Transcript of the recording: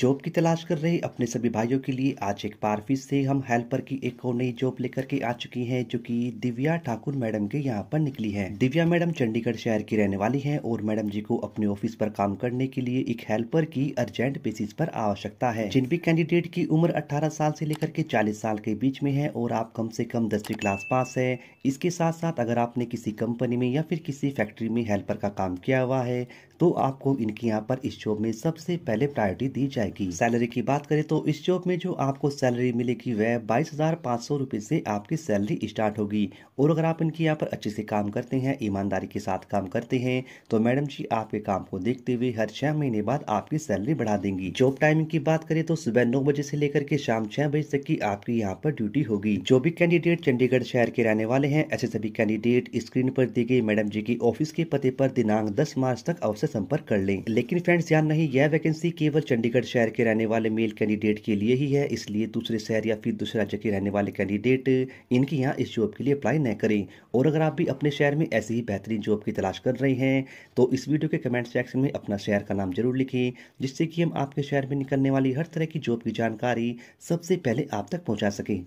job की तलाश कर रहे अपने सभी भाइयों के लिए आज एक बार फिर से हम हेल्पर की एक और नई जॉब लेकर के आ चुकी हैं जो कि दिव्या ठाकुर मैडम के यहाँ पर निकली है दिव्या मैडम चंडीगढ़ शहर की रहने वाली हैं और मैडम जी को अपने ऑफिस पर काम करने के लिए एक हेल्पर की अर्जेंट बेसिस पर आवश्यकता है जिन भी कैंडिडेट की उम्र अठारह साल ऐसी लेकर के चालीस साल के बीच में है और आप कम ऐसी कम दसवीं क्लास पास है इसके साथ साथ अगर आपने किसी कंपनी में या फिर किसी फैक्ट्री में हेल्पर का काम किया हुआ है तो आपको इनके यहाँ पर इस जॉब में सबसे पहले प्रायोरिटी दी जाए जाएगी सैलरी की बात करें तो इस जॉब में जो आपको सैलरी मिलेगी वह बाईस हजार पाँच सौ रूपए से आपकी सैलरी स्टार्ट होगी और अगर आप इनकी यहाँ पर अच्छे से काम करते हैं ईमानदारी के साथ काम करते हैं तो मैडम जी आपके काम को देखते हुए हर छह महीने बाद आपकी सैलरी बढ़ा देंगी जॉब टाइमिंग की बात करें तो सुबह नौ बजे ऐसी लेकर के शाम छह बजे तक की आपकी यहाँ पर ड्यूटी होगी जो भी कैंडिडेट चंडीगढ़ शहर के रहने वाले हैं ऐसे सभी कैंडिडेट स्क्रीन पर दी गई मैडम जी की ऑफिस के पते पर दिनांक दस मार्च तक अवश्य संपर्क कर लें लेकिन फ्रेंड्स ध्यान नहीं यह वैकेंसी केवल चंडीगढ़ शहर के रहने वाले मेल कैंडिडेट के लिए ही है इसलिए दूसरे शहर या फिर दूसरे राज्य के रहने वाले कैंडिडेट इनके यहाँ इस जॉब के लिए अप्लाई न करें और अगर आप भी अपने शहर में ऐसी ही बेहतरीन जॉब की तलाश कर रहे हैं तो इस वीडियो के कमेंट सेक्शन में अपना शहर का नाम जरूर लिखें जिससे कि हम आपके शहर में निकलने वाली हर तरह की जॉब की जानकारी सबसे पहले आप तक पहुँचा सकें